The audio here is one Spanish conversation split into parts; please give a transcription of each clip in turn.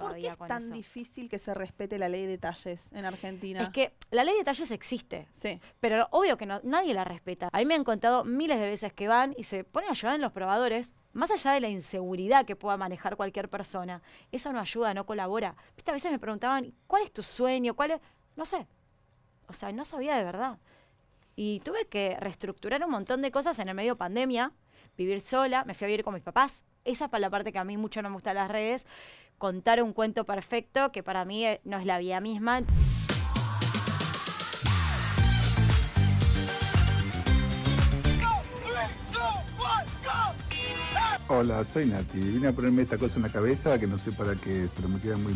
¿Por qué es tan difícil que se respete la ley de talles en Argentina? Es que la ley de talles existe. Sí. Pero obvio que nadie la respeta. A mí me han contado miles de veces que van y se ponen a llorar en los probadores. Más allá de la inseguridad que pueda manejar cualquier persona, eso no ayuda, no colabora. ¿Viste? A veces me preguntaban, ¿cuál es tu sueño? ¿Cuál es? No sé. O sea, no sabía de verdad. Y tuve que reestructurar un montón de cosas en el medio pandemia, vivir sola, me fui a vivir con mis papás, esa es la parte que a mí mucho no me gusta de las redes, contar un cuento perfecto que para mí eh, no es la vida misma. Hola, soy Nati. Vine a ponerme esta cosa en la cabeza que no sé para qué, pero me queda muy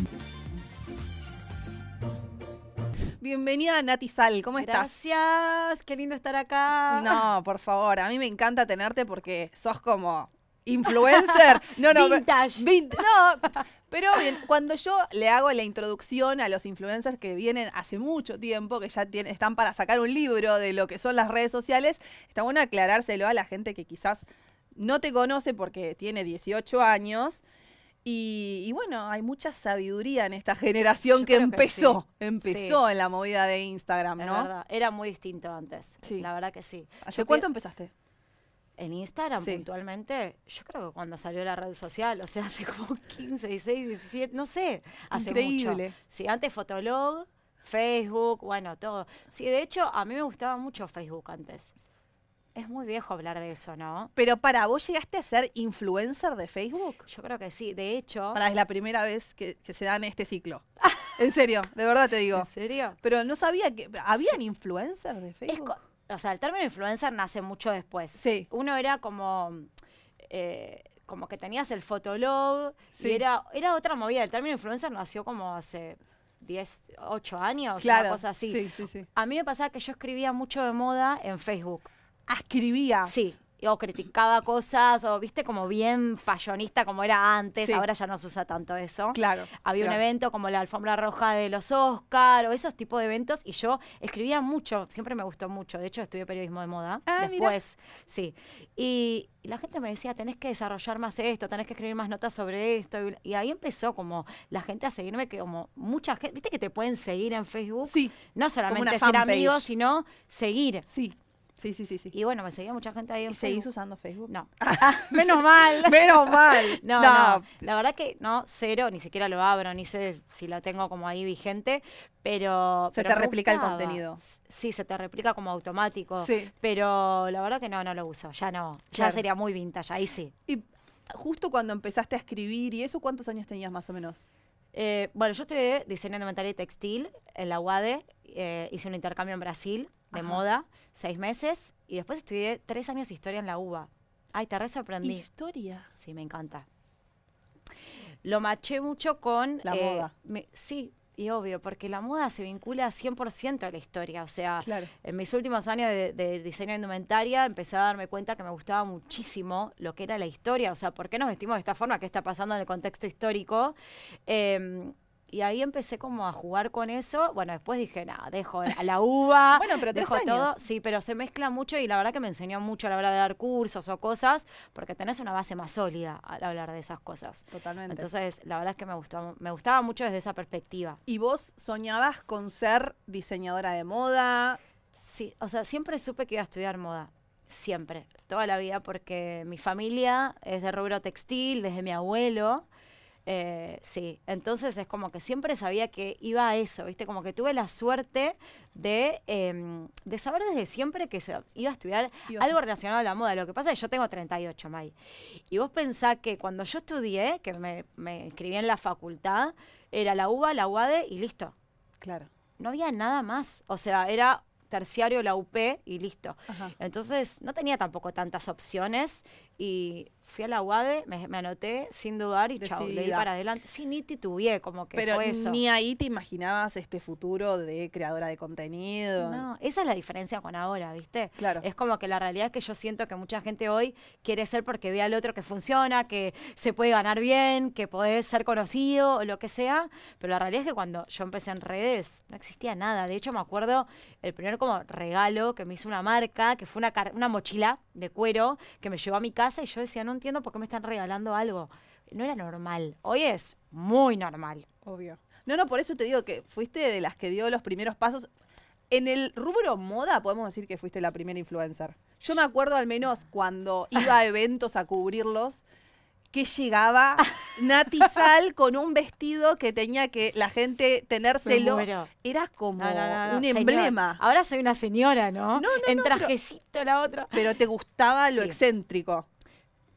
Bienvenida Nati Sal, ¿cómo estás? Gracias, qué lindo estar acá. No, por favor, a mí me encanta tenerte porque sos como influencer. No, no. Vintage. no, pero bien, cuando yo le hago la introducción a los influencers que vienen hace mucho tiempo, que ya tienen, están para sacar un libro de lo que son las redes sociales, está bueno aclarárselo a la gente que quizás no te conoce porque tiene 18 años. Y, bueno, hay mucha sabiduría en esta generación que empezó, empezó en la movida de Instagram, ¿no? La verdad, era muy distinto antes. Sí. La verdad que sí. ¿Hace cuánto empezaste? en Instagram puntualmente, yo creo que cuando salió la red social, o sea, hace como 15, 16, 17, no sé, hace Increíble. Sí, antes Fotolog, Facebook, bueno, todo. Sí, de hecho, a mí me gustaba mucho Facebook antes. Es muy viejo hablar de eso, ¿no? Pero para, ¿vos llegaste a ser influencer de Facebook? Yo creo que sí, de hecho. Para, es la primera vez que, que se dan este ciclo. en serio, de verdad te digo. ¿En serio? Pero no sabía que. ¿Habían influencers de Facebook? o sea, el término influencer nace mucho después. Sí. Uno era como, eh, como que tenías el fotolog sí. y era, era otra movida. El término influencer nació como hace 10, 8 años, claro. una cosa así. Sí, sí, sí. A mí me pasaba que yo escribía mucho de moda en Facebook. Ah, escribía? Sí o criticaba cosas, o viste como bien fallonista como era antes, ahora ya no se usa tanto eso. Claro. Había un evento como la alfombra roja de los Oscar o esos tipos de eventos y yo escribía mucho, siempre me gustó mucho, de hecho estudié periodismo de moda ah, después, sí. Y la gente me decía, tenés que desarrollar más esto, tenés que escribir más notas sobre esto, y, ahí empezó como la gente a seguirme, que como mucha gente, viste que te pueden seguir en Facebook, sí. no solamente ser amigos, sino seguir. Sí. Sí, sí, sí, sí. Y bueno, me seguía mucha gente ahí. ¿Y seguís usando Facebook? No. Ah, ah, menos mal. menos mal. No, no, La verdad que no, cero, ni siquiera lo abro, ni sé si lo tengo como ahí vigente, pero. Se te replica el contenido. Sí, se te replica como automático. Sí. Pero la verdad que no, no lo uso. Ya no. Ya sería muy vintage, ahí sí. Y justo cuando empezaste a escribir y eso, ¿cuántos años tenías más o menos? Eh, bueno, yo estudié diseño alimentario y textil en la UADE. Eh, hice un intercambio en Brasil de moda, seis meses. Y después estudié tres años de historia en la UBA. Ay, te re sorprendí. ¿Historia? Sí, me encanta. Lo maché mucho con... La eh, moda. sí, y obvio, porque la moda se vincula 100% a la historia. O sea, en mis últimos años de, diseño de indumentaria empecé a darme cuenta que me gustaba muchísimo lo que era la historia. O sea, ¿por qué nos vestimos de esta forma? ¿Qué está pasando en el contexto histórico? Eh, y ahí empecé como a jugar con eso. Bueno, después dije, nada, dejo a la uva. bueno, pero dejo todo. Sí, pero se mezcla mucho y la verdad que me enseñó mucho a la hora de dar cursos o cosas, porque tenés una base más sólida al hablar de esas cosas. Totalmente. Entonces, la verdad es que me gustó, me gustaba mucho desde esa perspectiva. ¿Y vos soñabas con ser diseñadora de moda? Sí, o sea, siempre supe que iba a estudiar moda siempre, toda la vida, porque mi familia es de rubro textil, desde mi abuelo, eh, sí, entonces es como que siempre sabía que iba a eso, ¿viste? Como que tuve la suerte de, em, saber desde siempre que se iba a estudiar algo relacionado a la moda. Lo que pasa es que yo tengo 38, May. Y vos pensás que cuando yo estudié, que me, me inscribí en la facultad, era la UBA, la UADE y listo. Claro. No había nada más. O sea, era terciario, la UP y listo. Entonces no tenía tampoco tantas opciones y fui a la UADE, me, anoté sin dudar y chao, le di para adelante. Sí, ni titubeé, como que fue eso. ni ahí te imaginabas este futuro de creadora de contenido. No, esa es la diferencia con ahora, ¿viste? Claro. Es como que la realidad es que yo siento que mucha gente hoy quiere ser porque ve al otro que funciona, que se puede ganar bien, que podés ser conocido o lo que sea, pero la realidad es que cuando yo empecé en redes no existía nada. De hecho, me acuerdo el primer como regalo que me hizo una marca, que fue una, una mochila de cuero que me llevó a mi casa y yo decía, no entiendo por qué me están regalando algo. No era normal. Hoy es muy normal. Obvio. No, no, por eso te digo que fuiste de las que dio los primeros pasos. En el rubro moda podemos decir que fuiste la primera influencer. Yo me acuerdo al menos cuando iba a eventos a cubrirlos que llegaba Natizal con un vestido que tenía que la gente tenérselo. Era como un emblema. Ahora soy una señora, ¿no? en trajecito la otra. Pero te gustaba lo excéntrico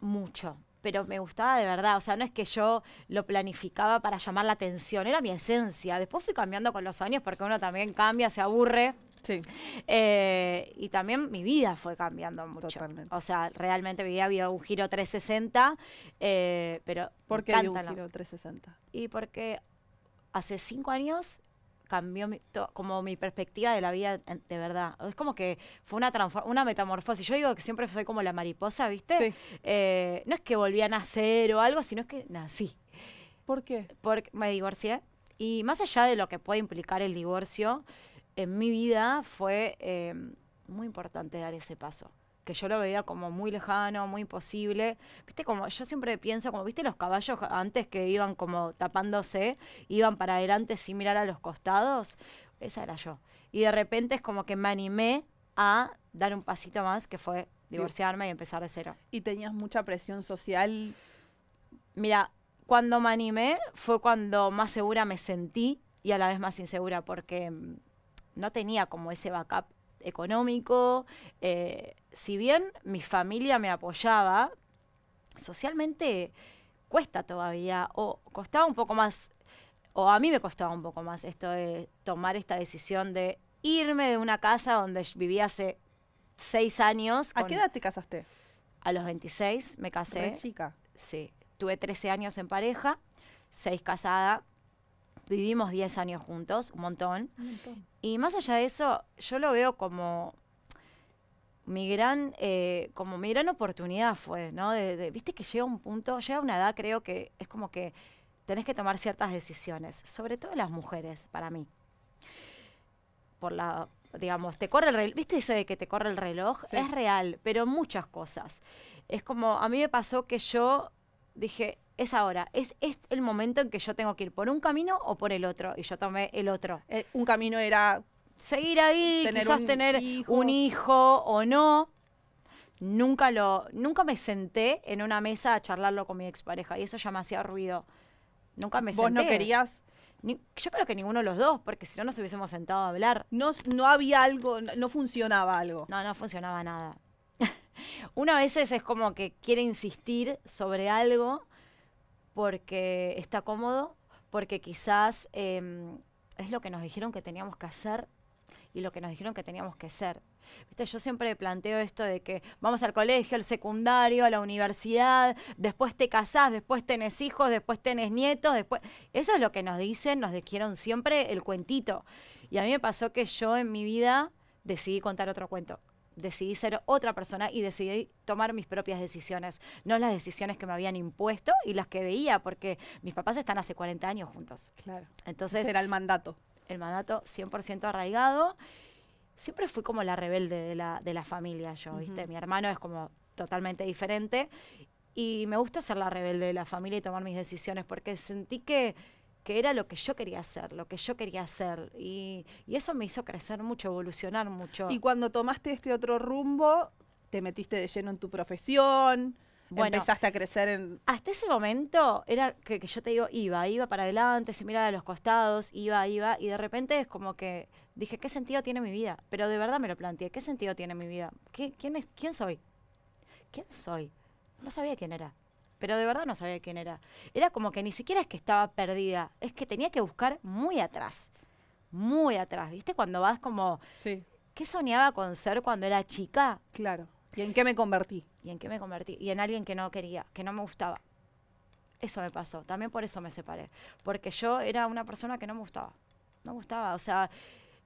mucho, pero me gustaba de verdad. O sea, no es que yo lo planificaba para llamar la atención, era mi esencia. Después fui cambiando con los años porque uno también cambia, se aburre. Sí. Eh, y también mi vida fue cambiando mucho. O sea, realmente mi vida había un giro 360, eh, pero... ¿Por qué un giro 360? Y porque hace cinco años cambió mi, como mi perspectiva de la vida de verdad. Es como que fue una, una metamorfosis. Yo digo que siempre soy como la mariposa, ¿viste? Eh, no es que volví a nacer o algo, sino es que nací. ¿Por qué? Porque me divorcié. Y más allá de lo que puede implicar el divorcio, en mi vida fue eh, muy importante dar ese paso que yo lo veía como muy lejano, muy imposible. Viste, como yo siempre pienso, como viste los caballos antes que iban como tapándose, iban para adelante sin mirar a los costados. Esa era yo. Y de repente es como que me animé a dar un pasito más, que fue divorciarme y empezar de cero. ¿Y tenías mucha presión social? Mira, cuando me animé fue cuando más segura me sentí y a la vez más insegura, porque mm, no tenía como ese backup económico. Eh, si bien mi familia me apoyaba, socialmente cuesta todavía, o costaba un poco más, o a mí me costaba un poco más esto de tomar esta decisión de irme de una casa donde vivía hace seis años. ¿A qué edad te casaste? A los 26 me casé. chica. Sí. Tuve 13 años en pareja, seis casada, vivimos 10 años juntos, un montón. Y más allá de eso, yo lo veo como mi gran, eh, como mi gran oportunidad fue, ¿no? De, Viste que llega un punto, llega una edad, creo que es como que tenés que tomar ciertas decisiones, sobre todo las mujeres, para mí. Por la, digamos, te corre el reloj, ¿viste eso de que te corre el reloj? Es real, pero muchas cosas. Es como, a mí me pasó que yo dije, es ahora, es, el momento en que yo tengo que ir por un camino o por el otro. Y yo tomé el otro. Eh, un camino era... Seguir ahí, quizás tener un hijo o no. Nunca, lo, nunca me senté en una mesa a charlarlo con mi expareja y eso ya me hacía ruido. Nunca me senté. ¿Vos no querías? yo creo que ninguno de los dos, porque si no nos hubiésemos sentado a hablar. No, no había algo, no funcionaba algo. No, no funcionaba nada. Una a veces es como que quiere insistir sobre algo porque está cómodo, porque quizás em, es lo que nos dijeron que teníamos que hacer y lo que nos dijeron que teníamos que ser. Yo siempre planteo esto de que vamos al colegio, al secundario, a la universidad, después te casás, después tenés hijos, después tenés nietos, después... Eso es lo que nos dicen, nos dijeron siempre el cuentito. Y a mí me pasó que yo en mi vida decidí contar otro cuento decidí ser otra persona y decidí tomar mis propias decisiones, no las decisiones que me habían impuesto y las que veía, porque mis papás están hace 40 años juntos. Claro. Entonces. era el mandato. El mandato 100% arraigado. Siempre fui como la rebelde de la, familia, yo, ¿viste? Mi hermano es como totalmente diferente y me gusta ser la rebelde de la familia y tomar mis decisiones porque sentí que que era lo que yo quería hacer, lo que yo quería hacer. Y, eso me hizo crecer mucho, evolucionar mucho. Y cuando tomaste este otro rumbo, te metiste de lleno en tu profesión. empezaste a crecer en... Hasta ese momento era que, yo te digo, iba, iba para adelante, se miraba a los costados, iba, iba, y de repente es como que dije, ¿qué sentido tiene mi vida? Pero de verdad me lo planteé, ¿qué sentido tiene mi vida? ¿Qué, quién, es, ¿Quién soy? ¿Quién soy? No sabía quién era pero de verdad no sabía quién era. Era como que ni siquiera es que estaba perdida, es que tenía que buscar muy atrás, muy atrás, ¿viste? Cuando vas como... Sí. ¿Qué soñaba con ser cuando era chica? Claro. ¿Y en qué me convertí? ¿Y en qué me convertí? Y en alguien que no quería, que no me gustaba. Eso me pasó, también por eso me separé, porque yo era una persona que no me gustaba, no me gustaba, o sea,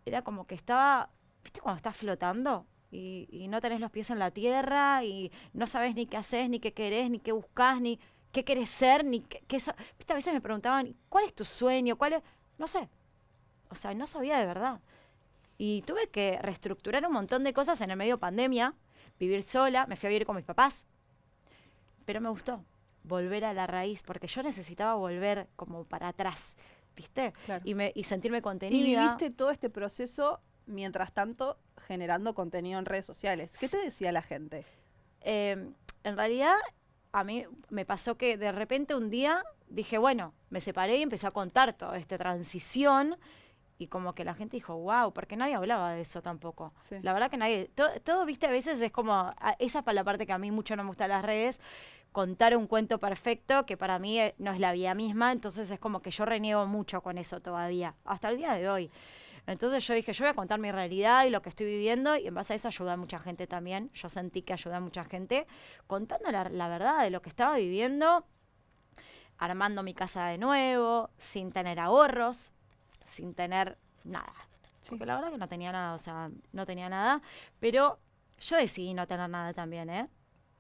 era como que estaba, ¿viste cuando estás flotando? y, no tenés los pies en la tierra y no sabes ni qué haces, ni qué querés, ni qué buscás, ni qué querés ser, ni qué, A veces me preguntaban, ¿cuál es tu sueño? ¿Cuál es? No sé. O sea, no sabía de verdad. Y tuve que reestructurar un montón de cosas en el medio pandemia, vivir sola, me fui a vivir con mis papás. Pero me gustó volver a la raíz, porque yo necesitaba volver como para atrás, ¿viste? Y, me, y sentirme contenida. Y viviste todo este proceso mientras tanto generando contenido en redes sociales. ¿Qué te decía la gente? Em, en realidad, a mí me pasó que de repente un día dije, bueno, me separé y empecé a contar toda esta transición. Y como que la gente dijo, wow, porque nadie hablaba de eso tampoco. La verdad que nadie. todo, viste, a veces es como. Ah, esa es la parte que a mí mucho no me gusta las redes. Contar un cuento perfecto que para mí eh, no es la vida misma. Entonces es como que yo reniego mucho con eso todavía. Hasta el día de hoy. Entonces yo dije, yo voy a contar mi realidad y lo que estoy viviendo y en base a eso ayuda a mucha gente también. Yo sentí que ayuda a mucha gente contando la, verdad de lo que estaba viviendo, armando mi casa de nuevo, sin tener ahorros, sin tener nada. Porque la verdad que no tenía nada, o sea, no tenía nada, pero yo decidí no tener nada también, ¿eh?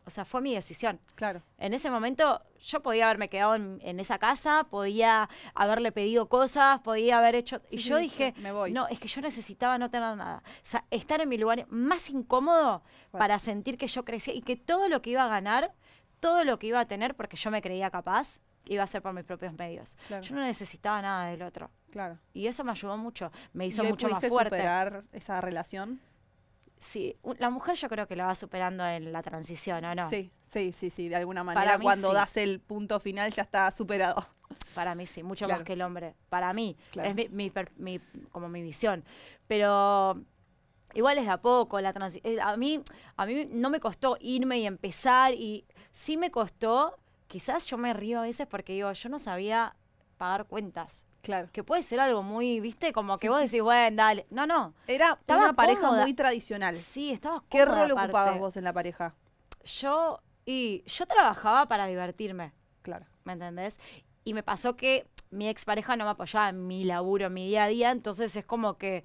o sea, fue mi decisión. Claro. En ese momento yo podía haberme quedado en, esa casa, podía haberle pedido cosas, podía haber hecho... y yo dije, me voy. no, es que yo necesitaba no tener nada. O sea, estar en mi lugar más incómodo para sentir que yo crecía y que todo lo que iba a ganar, todo lo que iba a tener, porque yo me creía capaz, iba a ser por mis propios medios. Yo no necesitaba nada del otro. Claro. Y eso me ayudó mucho, me hizo mucho más fuerte. superar esa relación? sí, la mujer yo creo que lo va superando en la transición, ¿o no? Sí, sí, sí, sí, de alguna manera cuando das el punto final ya está superado. Para mí sí, mucho más que el hombre. Para mí, es mi, como mi visión. Pero igual es de a poco, la eh, a mí, a mí no me costó irme y empezar y sí me costó, quizás yo me río a veces porque digo, yo no sabía pagar cuentas. Claro. Que puede ser algo muy, viste, como que vos decís, bueno, dale. No, no. Era una pareja muy tradicional. Sí, estabas cómoda. ¿Qué rol ocupabas vos en la pareja? Yo, y yo trabajaba para divertirme. Claro. ¿Me entendés? Y me pasó que mi expareja no me apoyaba en mi laburo, en mi día a día, entonces es como que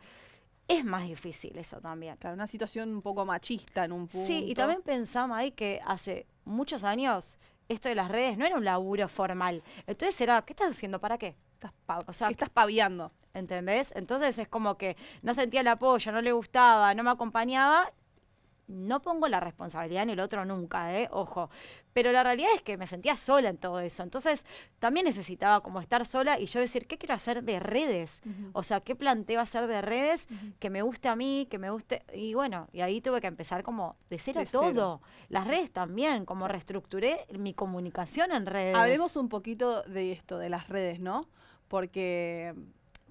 es más difícil eso también. Claro, una situación un poco machista en un punto. Sí, y también pensamos ahí que hace muchos años esto de las redes no era un laburo formal. Entonces era, ¿qué estás haciendo? ¿Para qué? estás, estás paviando? ¿Entendés? Entonces es como que no sentía el apoyo, no le gustaba, no me acompañaba. No pongo la responsabilidad en el otro nunca, ¿eh? Ojo. Pero la realidad es que me sentía sola en todo eso. Entonces también necesitaba como estar sola y yo decir, ¿qué quiero hacer de redes? O sea, ¿qué planteo hacer de redes que me guste a mí, que me guste? Y bueno, y ahí tuve que empezar como de cero todo. Las redes también, como reestructuré mi comunicación en redes. Hablemos un poquito de esto, de las redes, ¿no? Porque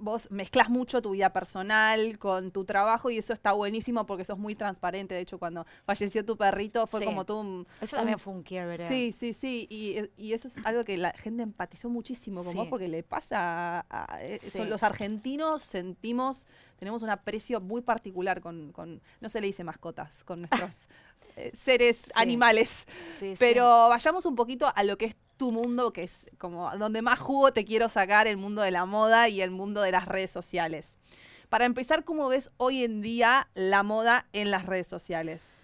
vos mezclas mucho tu vida personal con tu trabajo y eso está buenísimo porque sos muy transparente. De hecho, cuando falleció tu perrito fue como tú Eso también fue un quiebre. Sí, sí, sí. Y, eso es algo que la gente empatizó muchísimo con vos porque le pasa a... Eh, los argentinos sentimos, tenemos un aprecio muy particular con, no se le dice mascotas, con nuestros eh, seres animales. Pero vayamos un poquito a lo que es tu mundo, que es como donde más jugo te quiero sacar, el mundo de la moda y el mundo de las redes sociales. Para empezar, ¿cómo ves hoy en día la moda en las redes sociales?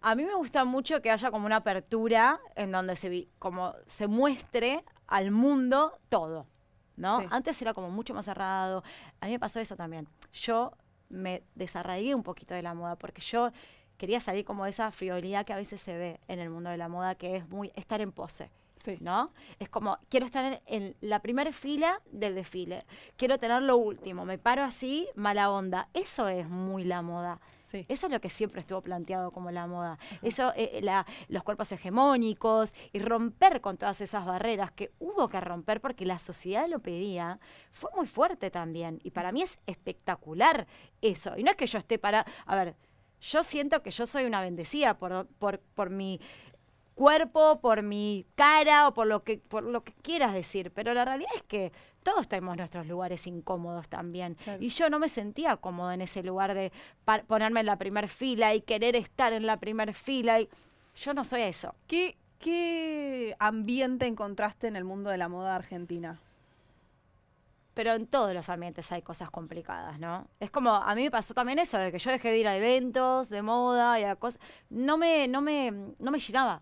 A mí me gusta mucho que haya como una apertura en donde se, vi, como se muestre al mundo todo, ¿no? Antes era como mucho más cerrado. A mí me pasó eso también. Yo me desarraigué un poquito de la moda porque yo quería salir como de esa frivolidad que a veces se ve en el mundo de la moda, que es muy estar en pose. ¿No? Es como, quiero estar en, la primera fila del desfile, quiero tener lo último, me paro así, mala onda. Eso es muy la moda. Eso es lo que siempre estuvo planteado como la moda. Eso, eh, eh, los cuerpos hegemónicos y romper con todas esas barreras que hubo que romper porque la sociedad lo pedía, fue muy fuerte también. Y para mí es espectacular eso. Y no es que yo esté para. A ver, yo siento que yo soy una bendecida por, por, por mi cuerpo, por mi cara o por lo que por lo que quieras decir, pero la realidad es que todos tenemos nuestros lugares incómodos también. Y yo no me sentía cómoda en ese lugar de ponerme en la primera fila y querer estar en la primera fila. Y yo no soy eso. ¿Qué, ¿Qué ambiente encontraste en el mundo de la moda argentina? pero en todos los ambientes hay cosas complicadas, ¿no? Es como, a mí me pasó también eso, de que yo dejé de ir a eventos de moda y a cosas, no me, no me, no me llenaba.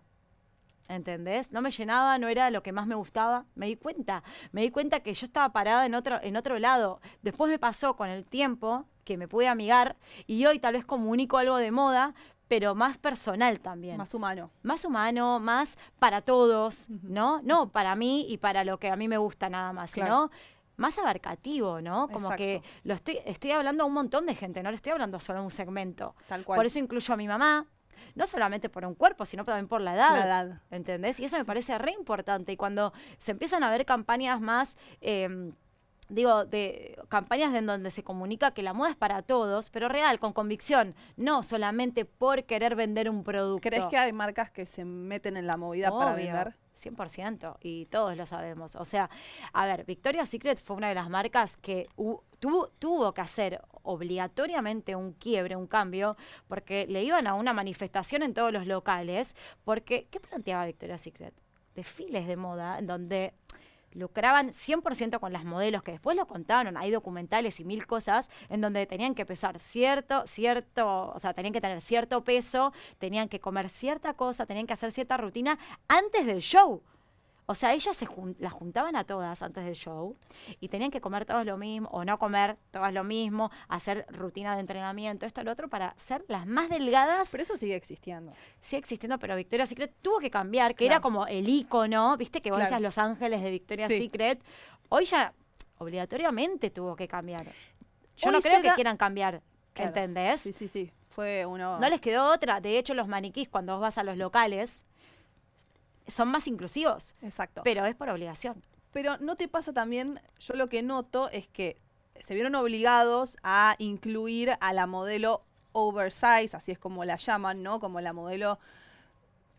¿entendés? No me llenaba, no era lo que más me gustaba. Me di cuenta, me di cuenta que yo estaba parada en otro, en otro lado. Después me pasó con el tiempo que me pude amigar y hoy tal vez comunico algo de moda, pero más personal también. Más humano. Más humano, más para todos, ¿no? No para mí y para lo que a mí me gusta nada más, claro. sino más abarcativo, ¿no? Como que lo estoy, estoy hablando a un montón de gente, no le estoy hablando solo a un segmento. Tal cual. Por eso incluyo a mi mamá, no solamente por un cuerpo, sino también por la edad. ¿Entendés? Y eso me parece re importante. Y cuando se empiezan a ver campañas más... Em, digo, de campañas en donde se comunica que la moda es para todos, pero real, con convicción, no solamente por querer vender un producto. ¿Crees que hay marcas que se meten en la movida para vender? 100%, y todos lo sabemos. O sea, a ver, Victoria's Secret fue una de las marcas que tuvo, tuvo que hacer obligatoriamente un quiebre, un cambio, porque le iban a una manifestación en todos los locales, porque ¿qué planteaba Victoria's Secret? Desfiles de moda, donde lucraban 100% con las modelos, que después lo contaron, hay documentales y mil cosas en donde tenían que pesar cierto, cierto, o sea, tenían que tener cierto peso, tenían que comer cierta cosa, tenían que hacer cierta rutina antes del show. O sea, ellas se las juntaban a todas antes del show y tenían que comer todos lo mismo o no comer todas lo mismo, hacer rutina de entrenamiento, esto, lo otro, para ser las más delgadas. Pero eso sigue existiendo. Sigue existiendo, pero Victoria Secret tuvo que cambiar, que era como el icono, viste que vos decías Los Ángeles de Victoria Secret. Hoy ya obligatoriamente tuvo que cambiar. Yo no creo que quieran cambiar, ¿entendés? Sí, sí, sí. Fue uno... No les quedó otra. De hecho, los maniquís, cuando vos vas a los locales, son más inclusivos. Exacto. Pero es por obligación. Pero no te pasa también, yo lo que noto es que se vieron obligados a incluir a la modelo oversize, así es como la llaman, ¿no? Como la modelo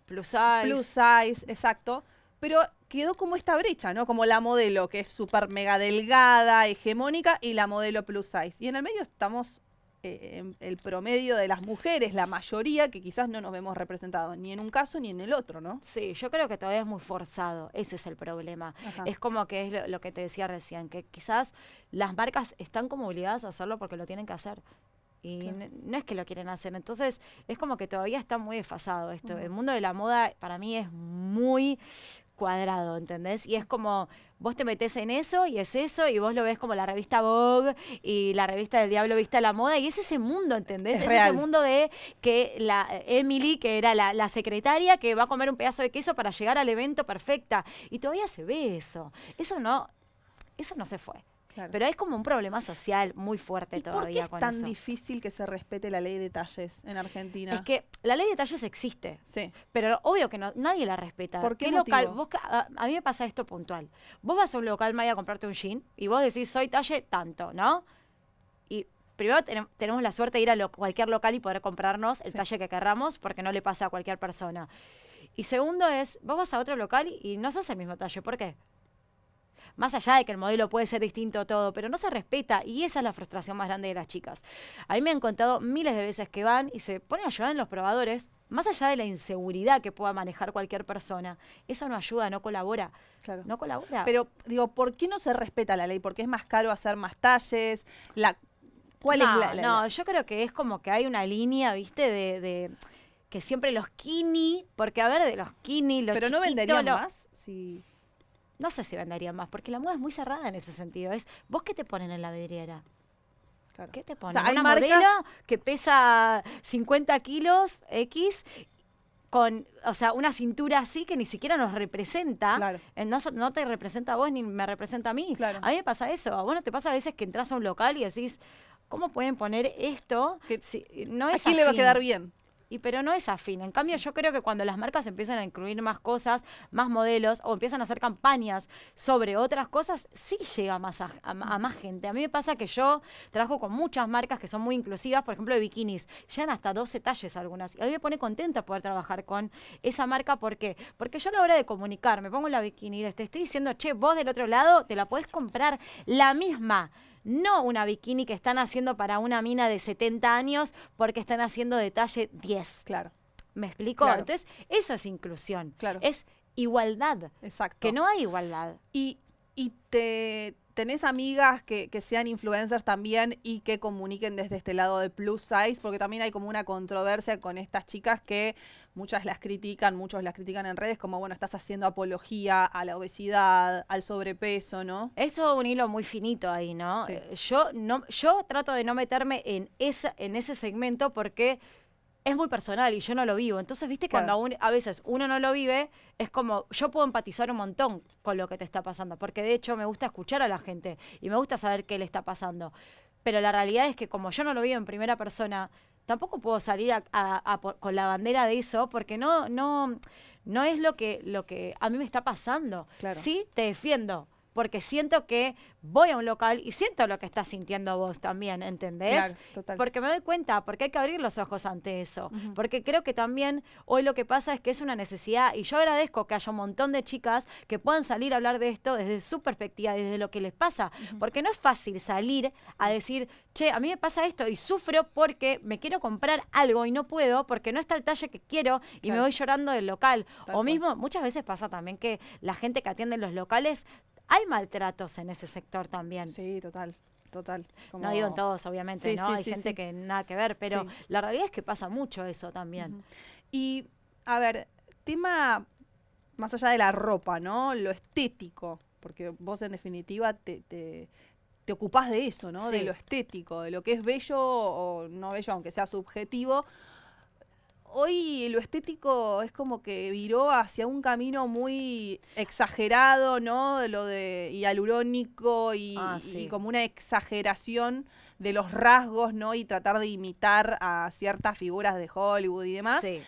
plus size. Plus size, exacto. Pero quedó como esta brecha, ¿no? Como la modelo que es súper mega delgada, hegemónica, y la modelo plus size. Y en el medio estamos eh, el promedio de las mujeres, la mayoría, que quizás no nos vemos representados ni en un caso ni en el otro, ¿no? Sí, yo creo que todavía es muy forzado, ese es el problema. Es como que es lo, que te decía recién, que quizás las marcas están como obligadas a hacerlo porque lo tienen que hacer. Y no, es que lo quieren hacer, entonces es como que todavía está muy desfasado esto. El mundo de la moda para mí es muy cuadrado, ¿entendés? Y es como, vos te metes en eso y es eso, y vos lo ves como la revista Vogue y la revista del Diablo Vista la Moda, y es ese mundo, ¿entendés? Es, ese mundo de que la eh, Emily, que era la, la, secretaria, que va a comer un pedazo de queso para llegar al evento perfecta, y todavía se ve eso. Eso no, eso no se fue. Pero es como un problema social muy fuerte ¿Y todavía. ¿Por qué es tan difícil que se respete la ley de talles en Argentina? Es que la ley de talles existe. Sí. Pero obvio que nadie la respeta. ¿Por qué, local? a, mí me pasa esto puntual. Vos vas a un local, Maya, a comprarte un jean y vos decís, soy talle tanto, ¿no? Y primero tenemos la suerte de ir a cualquier local y poder comprarnos el talle que querramos porque no le pasa a cualquier persona. Y segundo es, vos vas a otro local y no sos el mismo talle. ¿Por qué? más allá de que el modelo puede ser distinto a todo, pero no se respeta y esa es la frustración más grande de las chicas. A mí me han contado miles de veces que van y se ponen a llorar en los probadores, más allá de la inseguridad que pueda manejar cualquier persona. Eso no ayuda, no colabora. No colabora. Pero digo, ¿por qué no se respeta la ley? Porque es más caro hacer más talles, la ¿Cuál es la, ley? No, yo creo que es como que hay una línea, ¿viste? De, que siempre los kini, porque a ver, de los kini, los Pero no venderían más no sé si venderían más, porque la moda es muy cerrada en ese sentido. Es, ¿vos qué te ponen en la vedriera? ¿Qué te ponen? O sea, una madera modelo que pesa 50 kilos X con, o sea, una cintura así que ni siquiera nos representa, eh, no, te representa a vos ni me representa a mí. A mí me pasa eso, a vos no te pasa a veces que entras a un local y decís, ¿cómo pueden poner esto? Que, le va a quedar bien? y pero no es afín. En cambio, yo creo que cuando las marcas empiezan a incluir más cosas, más modelos o empiezan a hacer campañas sobre otras cosas, sí llega más a, más gente. A mí me pasa que yo trabajo con muchas marcas que son muy inclusivas, por ejemplo, de bikinis. Llegan hasta 12 talles algunas. Y a mí me pone contenta poder trabajar con esa marca. ¿Por qué? Porque yo a la hora de comunicar, me pongo la bikini, y te estoy diciendo, che, vos del otro lado te la podés comprar la misma no una bikini que están haciendo para una mina de 70 años porque están haciendo detalle 10. Claro. ¿Me explico? Entonces, eso es inclusión. Claro. Es igualdad. Exacto. Que no hay igualdad. Y, y te, ¿Tenés amigas que, sean influencers también y que comuniquen desde este lado de plus size? Porque también hay como una controversia con estas chicas que muchas las critican, muchos las critican en redes, como bueno, estás haciendo apología a la obesidad, al sobrepeso, ¿no? Eso todo un hilo muy finito ahí, ¿no? Eh, yo no, yo trato de no meterme en esa, en ese segmento porque es muy personal y yo no lo vivo. Entonces, viste, cuando a, veces uno no lo vive, es como yo puedo empatizar un montón con lo que te está pasando, porque de hecho me gusta escuchar a la gente y me gusta saber qué le está pasando. Pero la realidad es que como yo no lo vivo en primera persona, tampoco puedo salir con la bandera de eso, porque no, no, no es lo que, lo que a mí me está pasando. Sí, te defiendo porque siento que voy a un local y siento lo que estás sintiendo vos también, ¿entendés? Porque me doy cuenta, porque hay que abrir los ojos ante eso, porque creo que también hoy lo que pasa es que es una necesidad y yo agradezco que haya un montón de chicas que puedan salir a hablar de esto desde su perspectiva, desde lo que les pasa, porque no es fácil salir a decir, che, a mí me pasa esto y sufro porque me quiero comprar algo y no puedo porque no está el talle que quiero y me voy llorando del local. o mismo, muchas veces pasa también que la gente que atiende los locales hay maltratos en ese sector también. Sí, total. Total. No digo en todos, obviamente, ¿no? hay gente que nada que ver, pero la realidad es que pasa mucho eso también. Y, a ver, tema más allá de la ropa, ¿no? Lo estético, porque vos en definitiva te, te, te ocupás de eso, ¿no? De lo estético, de lo que es bello o no bello, aunque sea subjetivo, hoy lo estético es como que viró hacia un camino muy exagerado, ¿no? Lo de y, alurónico y, ah, como una exageración de los rasgos, ¿no? Y tratar de imitar a ciertas figuras de Hollywood y demás. Sí.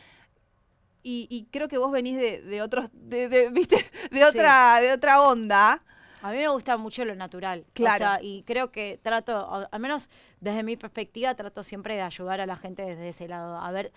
Y, creo que vos venís de, otros, de, otra, de otra onda. A mí me gusta mucho lo natural. Claro. y creo que trato, al menos desde mi perspectiva, trato siempre de ayudar a la gente desde ese lado. A ver,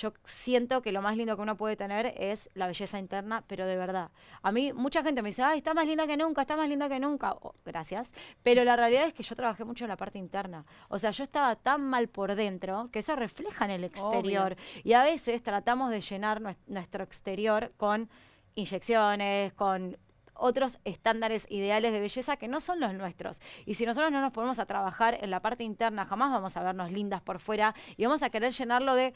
yo siento que lo más lindo que uno puede tener es la belleza interna, pero de verdad. A mí mucha gente me dice, ay, está más linda que nunca, está más linda que nunca. gracias. Pero la realidad es que yo trabajé mucho en la parte interna. O sea, yo estaba tan mal por dentro que eso refleja en el exterior. Y a veces tratamos de llenar nuestro exterior con inyecciones, con otros estándares ideales de belleza que no son los nuestros. Y si nosotros no nos ponemos a trabajar en la parte interna, jamás vamos a vernos lindas por fuera y vamos a querer llenarlo de,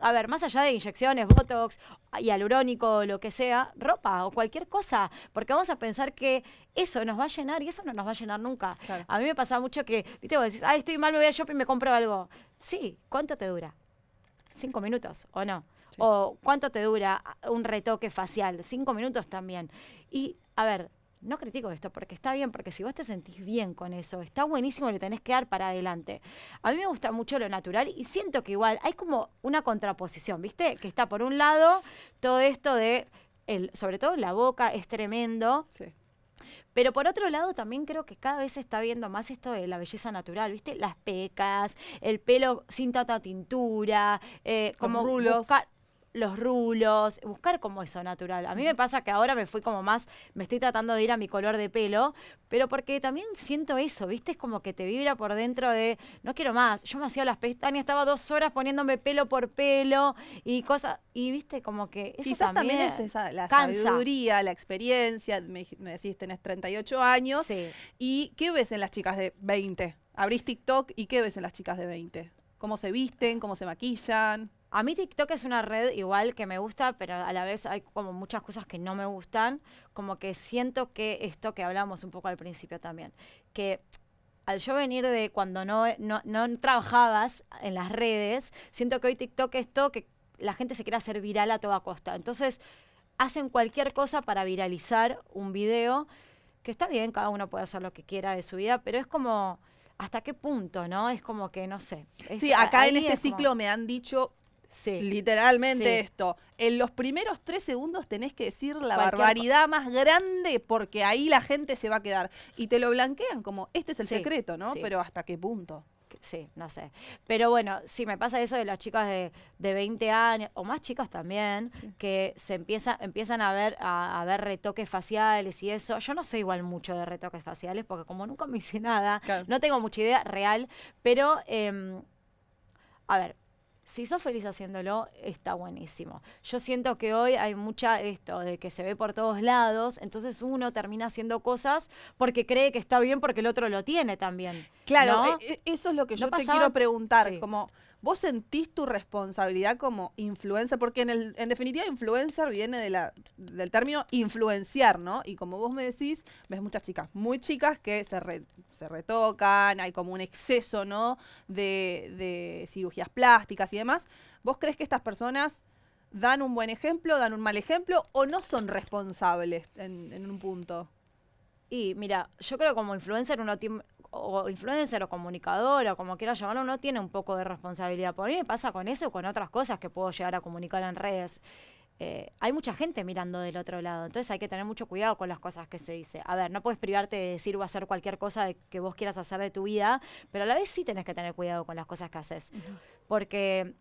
a ver, más allá de inyecciones, botox, hialurónico, lo que sea, ropa o cualquier cosa, porque vamos a pensar que eso nos va a llenar y eso no nos va a llenar nunca. A mí me pasa mucho que, viste, vos decís, ay, estoy mal, me voy al shopping y me compro algo. Sí, ¿cuánto te dura? Cinco minutos o no. O cuánto te dura un retoque facial, cinco minutos también. Y, a ver, no critico esto porque está bien, porque si vos te sentís bien con eso, está buenísimo, lo tenés que dar para adelante. A mí me gusta mucho lo natural y siento que igual hay como una contraposición, ¿viste? Que está por un lado todo esto de, el, sobre todo la boca, es tremendo. Sí. Pero por otro lado, también creo que cada vez se está viendo más esto de la belleza natural, ¿viste? Las pecas, el pelo sin tanta tintura, eh, como rulos los rulos, buscar como eso natural. A mí me pasa que ahora me fui como más, me estoy tratando de ir a mi color de pelo, pero porque también siento eso, ¿viste? Es como que te vibra por dentro de, no quiero más. Yo me hacía las pestañas, estaba dos horas poniéndome pelo por pelo y cosas, y viste, como que eso Quizás también, es esa, la sabiduría, la experiencia, me, decís, tenés 38 años, y ¿qué ves en las chicas de 20? Abrís TikTok y ¿qué ves en las chicas de 20? ¿Cómo se visten? ¿Cómo se maquillan? A mí TikTok es una red igual que me gusta, pero a la vez hay como muchas cosas que no me gustan, como que siento que esto que hablamos un poco al principio también, que al yo venir de cuando no, no, trabajabas en las redes, siento que hoy TikTok es todo que la gente se quiere hacer viral a toda costa. Entonces, hacen cualquier cosa para viralizar un video, que está bien, cada uno puede hacer lo que quiera de su vida, pero es como, ¿hasta qué punto, no? Es como que, no sé. sí, acá en este ciclo me han dicho Sí. Literalmente esto. En los primeros tres segundos tenés que decir la barbaridad más grande porque ahí la gente se va a quedar. Y te lo blanquean como, este es el secreto, ¿no? Pero ¿hasta qué punto? Sí, no sé. Pero bueno, si me pasa eso de las chicas de, 20 años, o más chicas también, que se empieza, empiezan a ver, a, ver retoques faciales y eso. Yo no sé igual mucho de retoques faciales porque como nunca me hice nada, no tengo mucha idea real, pero, em, a ver, si sos feliz haciéndolo, está buenísimo. Yo siento que hoy hay mucha esto de que se ve por todos lados, entonces uno termina haciendo cosas porque cree que está bien porque el otro lo tiene también. Claro, e, e, eso es lo que yo te quiero preguntar, como vos sentís tu responsabilidad como influencer, porque en, el, en definitiva influencer viene de la, del término influenciar, ¿no? Y como vos me decís, ves muchas chicas, muy chicas que se, se retocan, hay como un exceso, ¿no? De, de cirugías plásticas y y demás, ¿vos crees que estas personas dan un buen ejemplo, dan un mal ejemplo o no son responsables en, un punto? Y mira, yo creo como influencer o influencer o o como quiera llamarlo, uno tiene un poco de responsabilidad. Por mí me pasa con eso o con otras cosas que puedo llegar a comunicar en redes. Eh, hay mucha gente mirando del otro lado, entonces hay que tener mucho cuidado con las cosas que se dice. A ver, no puedes privarte de decir o hacer cualquier cosa que vos quieras hacer de tu vida, pero a la vez sí tenés que tener cuidado con las cosas que haces, porque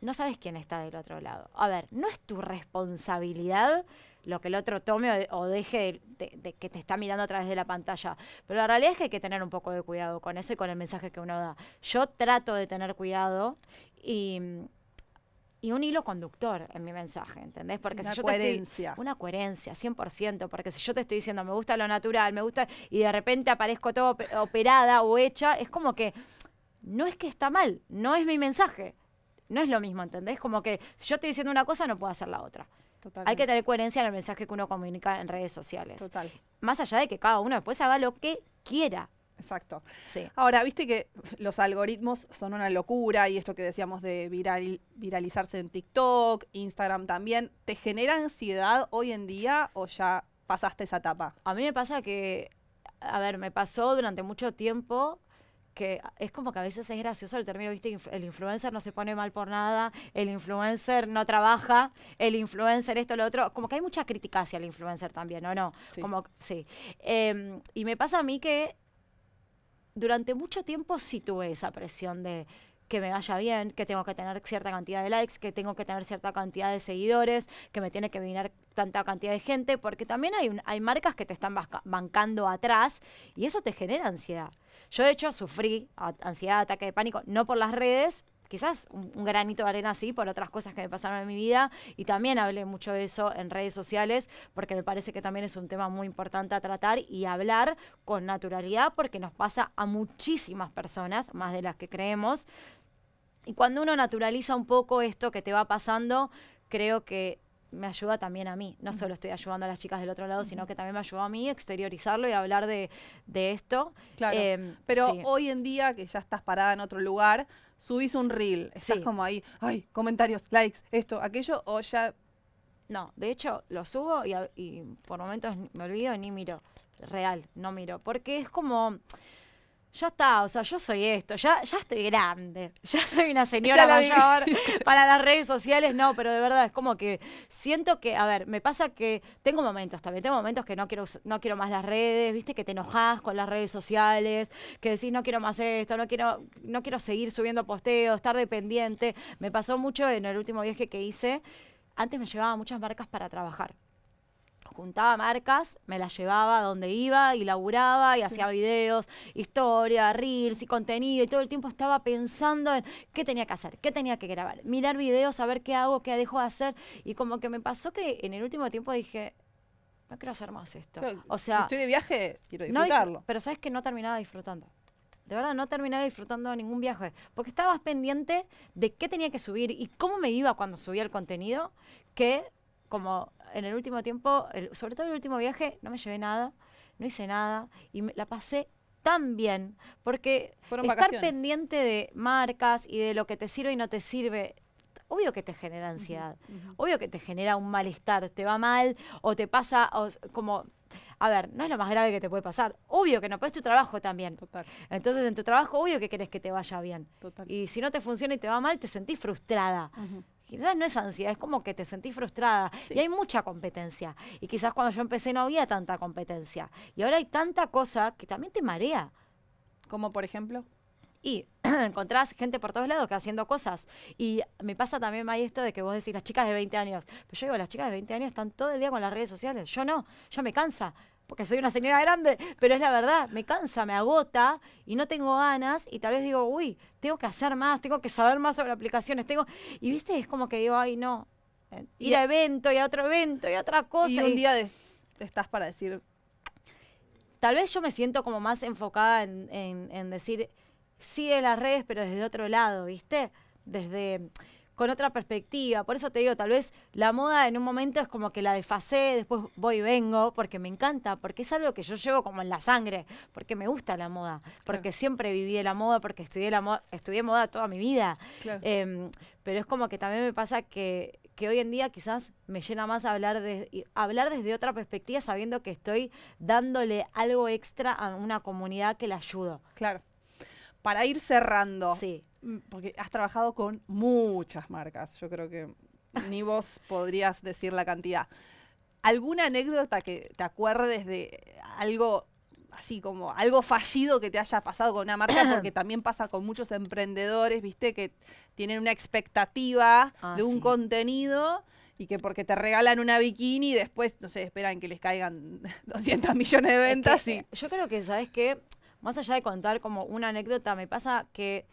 no sabes quién está del otro lado. A ver, no es tu responsabilidad lo que el otro tome o, deje de, que te está mirando a través de la pantalla. Pero la realidad es que hay que tener un poco de cuidado con eso y con el mensaje que uno da. Yo trato de tener cuidado y y un hilo conductor en mi mensaje, ¿entendés? Porque una si yo coherencia. estoy, una coherencia, 100%, porque si yo te estoy diciendo, me gusta lo natural, me gusta, y de repente aparezco todo operada o hecha, es como que no es que está mal, no es mi mensaje, no es lo mismo, ¿entendés? Como que si yo estoy diciendo una cosa, no puedo hacer la otra. Hay que tener coherencia en el mensaje que uno comunica en redes sociales. Total. Más allá de que cada uno después haga lo que quiera, Exacto. Ahora, viste que los algoritmos son una locura y esto que decíamos de viralizarse en TikTok, Instagram también, ¿te genera ansiedad hoy en día o ya pasaste esa etapa? A mí me pasa que, a ver, me pasó durante mucho tiempo que es como que a veces es gracioso el término, viste, el influencer no se pone mal por nada, el influencer no trabaja, el influencer esto, lo otro, como que hay mucha crítica hacia el influencer también, ¿o no? Sí. Como, sí. Em, y me pasa a mí que durante mucho tiempo sí tuve esa presión de que me vaya bien, que tengo que tener cierta cantidad de likes, que tengo que tener cierta cantidad de seguidores, que me tiene que venir tanta cantidad de gente, porque también hay, hay marcas que te están bancando atrás y eso te genera ansiedad. Yo de hecho sufrí ansiedad, ataque de pánico, no por las redes, quizás un, granito de arena así por otras cosas que me pasaron en mi vida y también hablé mucho de eso en redes sociales porque me parece que también es un tema muy importante a tratar y hablar con naturalidad porque nos pasa a muchísimas personas, más de las que creemos. Y cuando uno naturaliza un poco esto que te va pasando, creo que me ayuda también a mí. No solo estoy ayudando a las chicas del otro lado, sino que también me ayudó a mí exteriorizarlo y hablar de, esto. Claro. Eh, pero hoy en día, que ya estás parada en otro lugar, subís un reel. Estás como ahí, ay, comentarios, likes, esto, aquello, o ya. No, de hecho, lo subo y, y por momentos me olvido y ni miro. Real, no miro. Porque es como ya está, o sea, yo soy esto, ya, ya estoy grande, ya soy una señora mayor para las redes sociales, no, pero de verdad es como que siento que, a ver, me pasa que tengo momentos también, tengo momentos que no quiero, no quiero más las redes, viste, que te enojas con las redes sociales, que decís no quiero más esto, no quiero, no quiero seguir subiendo posteos, estar dependiente. Me pasó mucho en el último viaje que hice, antes me llevaba muchas marcas para trabajar juntaba marcas, me las llevaba a donde iba y laburaba y hacía videos, historia, reels y contenido y todo el tiempo estaba pensando en qué tenía que hacer, qué tenía que grabar, mirar videos, saber qué hago, qué dejo de hacer y como que me pasó que en el último tiempo dije, no quiero hacer más esto. o sea, si estoy de viaje, quiero disfrutarlo. No, pero sabes que no terminaba disfrutando. De verdad, no terminaba disfrutando ningún viaje. Porque estabas pendiente de qué tenía que subir y cómo me iba cuando subía el contenido, que como en el último tiempo, sobre todo el último viaje, no me llevé nada, no hice nada y la pasé tan bien, porque estar pendiente de marcas y de lo que te sirve y no te sirve, obvio que te genera ansiedad, obvio que te genera un malestar, te va mal o te pasa como... A ver, no es lo más grave que te puede pasar. Obvio que no, pero es tu trabajo también. Entonces, en tu trabajo, obvio que querés que te vaya bien. Y si no te funciona y te va mal, te sentís frustrada quizás no es ansiedad, es como que te sentís frustrada y hay mucha competencia. Y quizás cuando yo empecé no había tanta competencia. Y ahora hay tanta cosa que también te marea. Como por ejemplo. Y encontrás gente por todos lados que haciendo cosas. Y me pasa también más esto de que vos decís, las chicas de 20 años. Pero yo digo, las chicas de 20 años están todo el día con las redes sociales. Yo no, yo me cansa porque soy una señora grande, pero es la verdad, me cansa, me agota y no tengo ganas y tal vez digo, uy, tengo que hacer más, tengo que saber más sobre aplicaciones, tengo... Y viste, es como que digo, ay, no, eh, ir a evento y a otro evento y a otra cosa. Y un día te estás para decir... Tal vez yo me siento como más enfocada en, en decir, sí de las redes, pero desde otro lado, ¿viste? Desde con otra perspectiva. Por eso te digo, tal vez la moda en un momento es como que la desfacé, después voy y vengo, porque me encanta, porque es algo que yo llevo como en la sangre, porque me gusta la moda, porque siempre viví de la moda, porque estudié, la moda, estudié moda toda mi vida. Em, pero es como que también me pasa que, que hoy en día quizás me llena más hablar, de, hablar desde otra perspectiva sabiendo que estoy dándole algo extra a una comunidad que la ayudo. Claro. Para ir cerrando, sí. Mm, porque has trabajado con muchas marcas, yo creo que ni vos podrías decir la cantidad. ¿Alguna anécdota que te acuerdes de algo así como algo fallido que te haya pasado con una marca, porque también pasa con muchos emprendedores, viste, que tienen una expectativa ah, de un contenido y que porque te regalan una bikini y después, no sé, esperan que les caigan 200 millones de ventas. Eh, yo creo que, ¿sabes qué? Más allá de contar como una anécdota, me pasa que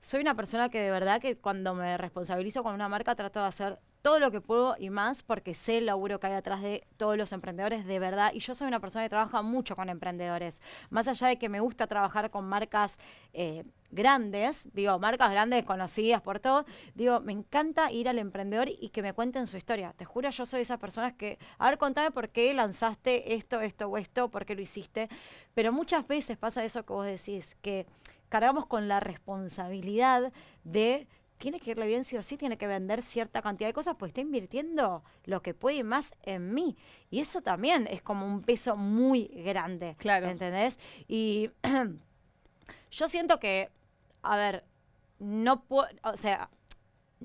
soy una persona que de verdad que cuando me responsabilizo con una marca trato de hacer todo lo que puedo y más porque sé el laburo que hay atrás de todos los emprendedores de verdad y yo soy una persona que trabaja mucho con emprendedores. Más allá de que me gusta trabajar con marcas eh, grandes, digo, marcas grandes conocidas por todo, digo, me encanta ir al emprendedor y que me cuenten su historia. Te juro, yo soy de esas personas que, a ver, contame por qué lanzaste esto, esto o esto, por qué lo hiciste. Pero muchas veces pasa eso que vos decís, que cargamos con la responsabilidad de tiene que irle bien sí o sí, tiene que vender cierta cantidad de cosas, pues está invirtiendo lo que puede más en mí. Y eso también es como un peso muy grande. Claro. ¿Entendés? Y yo siento que, a ver, no o sea,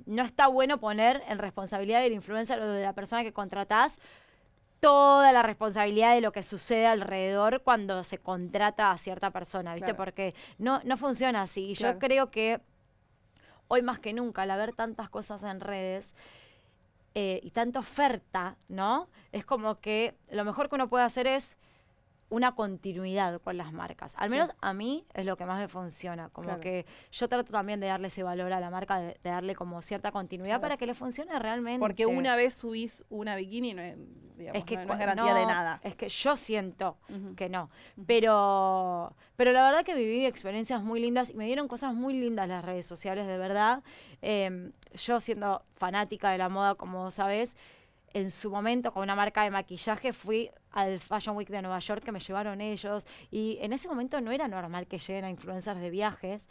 no está bueno poner en responsabilidad del influencer o de la persona que contratás toda la responsabilidad de lo que sucede alrededor cuando se contrata a cierta persona, ¿viste? Porque no, no funciona así. Y Yo creo que hoy más que nunca, al haber tantas cosas en redes eh, y tanta oferta, ¿no? Es como que lo mejor que uno puede hacer es una continuidad con las marcas. Al menos a mí es lo que más me funciona. Como que yo trato también de darle ese valor a la marca, de, darle como cierta continuidad para que le funcione realmente. Porque una vez subís una bikini no es, garantía de nada. Es que yo siento que no. Pero, pero la verdad que viví experiencias muy lindas y me dieron cosas muy lindas las redes sociales, de verdad. Em, yo siendo fanática de la moda, como sabes, en su momento con una marca de maquillaje fui al Fashion Week de Nueva York que me llevaron ellos. Y en ese momento no era normal que lleguen a influencers de viajes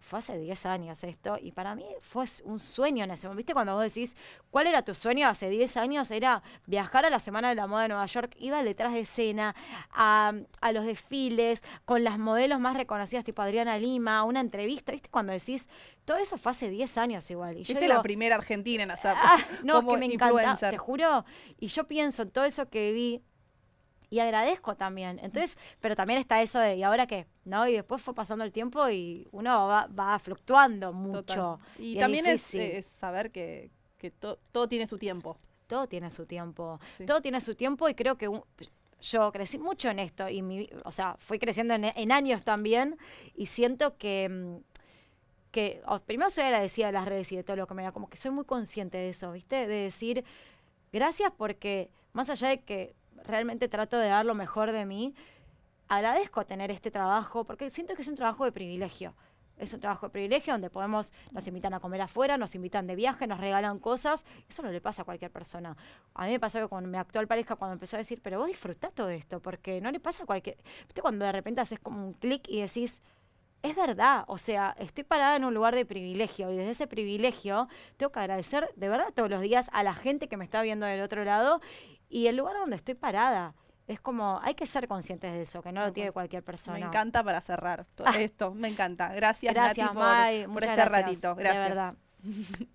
fue hace 10 años esto, y para mí fue un sueño en ese momento. ¿Viste cuando vos decís, cuál era tu sueño hace 10 años? Era viajar a la Semana de la Moda de Nueva York, iba detrás de escena, a, los desfiles, con las modelos más reconocidas, tipo Adriana Lima, una entrevista. ¿Viste cuando decís, todo eso fue hace 10 años igual. Y yo la primera argentina en hacerlo. Ah, no, que me te juro. Y yo pienso en todo eso que vi y agradezco también. Entonces, pero también está eso de, ¿y ahora qué? ¿No? Y después fue pasando el tiempo y uno va, fluctuando mucho. Y, también eh, es, saber que, todo tiene su tiempo. Todo tiene su tiempo. Todo tiene su tiempo y creo que yo crecí mucho en esto y mi, o sea, fui creciendo en, años también y siento que mm, que primero soy decía de las redes y de todo lo que me da, como que soy muy consciente de eso, ¿viste? De decir gracias porque más allá de que realmente trato de dar lo mejor de mí. Agradezco tener este trabajo porque siento que es un trabajo de privilegio. Es un trabajo de privilegio donde podemos, nos invitan a comer afuera, nos invitan de viaje, nos regalan cosas. Eso no le pasa a cualquier persona. A mí me pasó que con mi actual pareja, cuando empezó a decir, pero vos disfrutá todo esto, porque no le pasa a cualquier. cuando de repente haces como un clic y decís, es verdad, o sea, estoy parada en un lugar de privilegio y desde ese privilegio tengo que agradecer de verdad todos los días a la gente que me está viendo del otro lado y el lugar donde estoy parada. Es como, hay que ser conscientes de eso, que no lo tiene cualquier persona. Me encanta para cerrar todo ah. esto, me encanta. Gracias, gracias por, este ratito. Gracias.